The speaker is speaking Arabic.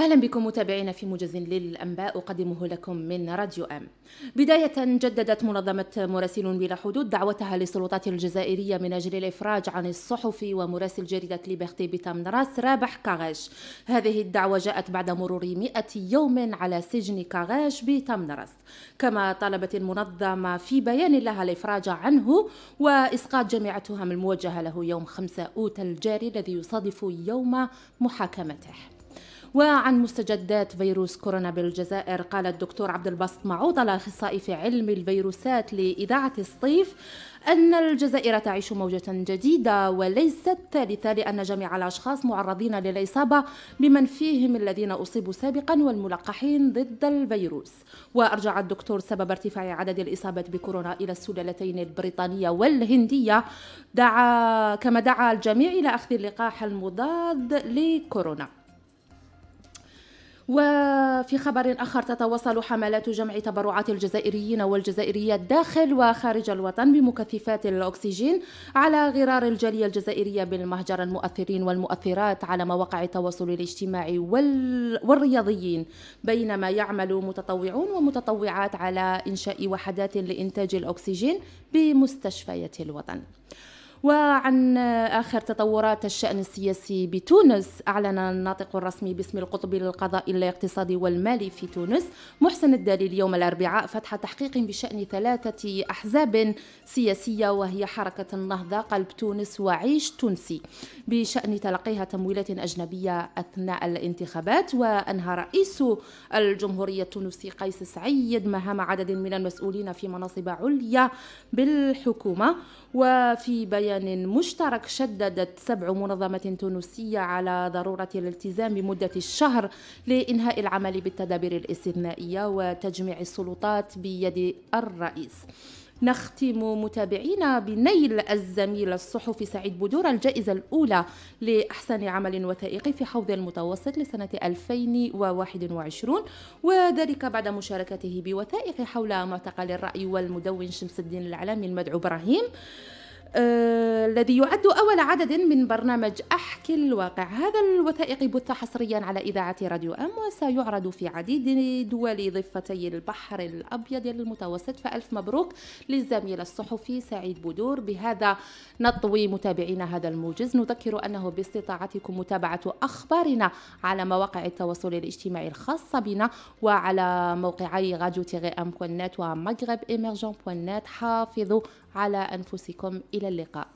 أهلا بكم متابعينا في موجز للأنباء أقدمه لكم من راديو أم بداية جددت منظمة مراسل بلا حدود دعوتها للسلطات الجزائرية من أجل الإفراج عن الصحفي ومراسل جريدة ليبرتي بتامنراس رابح كاغاش هذه الدعوة جاءت بعد مرور 100 يوم على سجن كاغاش بتامنراس كما طلبت المنظمة في بيان لها الإفراج عنه وإسقاط جميع التهم الموجهة له يوم 5 أوت الجاري الذي يصادف يوم محاكمته وعن مستجدات فيروس كورونا بالجزائر قال الدكتور عبد البسط معوض الأخصائي في علم الفيروسات لإذاعة الصيف أن الجزائر تعيش موجة جديدة وليست ثالثة لأن جميع الأشخاص معرضين للإصابة بمن فيهم الذين أصيبوا سابقا والملقحين ضد الفيروس وأرجع الدكتور سبب ارتفاع عدد الاصابات بكورونا إلى السلالتين البريطانية والهندية دعا كما دعا الجميع إلى أخذ اللقاح المضاد لكورونا وفي خبر آخر تتواصل حملات جمع تبرعات الجزائريين والجزائريات داخل وخارج الوطن بمكثفات الأكسجين على غرار الجالية الجزائرية بالمهجر المؤثرين والمؤثرات على مواقع التواصل الاجتماعي والرياضيين بينما يعمل متطوعون ومتطوعات على إنشاء وحدات لإنتاج الأكسجين بمستشفيات الوطن وعن آخر تطورات الشأن السياسي بتونس أعلن الناطق الرسمي باسم القطب القضائي الاقتصادي والمالي في تونس محسن الدالي اليوم الأربعاء فتح تحقيق بشأن ثلاثة أحزاب سياسية وهي حركة النهضة قلب تونس وعيش تونسي بشأن تلقيها تمويلات أجنبية أثناء الانتخابات وأنهى رئيس الجمهورية التونسي قيس سعيد مهام عدد من المسؤولين في مناصب عليا بالحكومة وفي بيان بيان مشترك شددت سبع منظمات تونسية على ضرورة الالتزام بمدة الشهر لإنهاء العمل بالتدابير الاستثنائية وتجميع السلطات بيد الرئيس نختم متابعينا بنيل الزميل الصحفي سعيد بدور الجائزة الأولى لأحسن عمل وثائقي في حوض المتوسط لسنة 2021 وذلك بعد مشاركته بوثائق حول معتقل الرأي والمدون شمس الدين العلامي المدعو إبراهيم آه، الذي يعد أول عدد من برنامج أحكي الواقع هذا الوثائق بث حصريا على إذاعة راديو أم وسيعرض في عديد دول ضفتي البحر الأبيض المتوسط فألف مبروك للزميل الصحفي سعيد بودور بهذا نطوي متابعينا هذا الموجز نذكر أنه باستطاعتكم متابعة أخبارنا على مواقع التواصل الاجتماعي الخاصة بنا وعلى موقعي غاديو تيغي أم بوينت ومغرب إيميرجون بوينت حافظوا على أنفسكم إلى اللقاء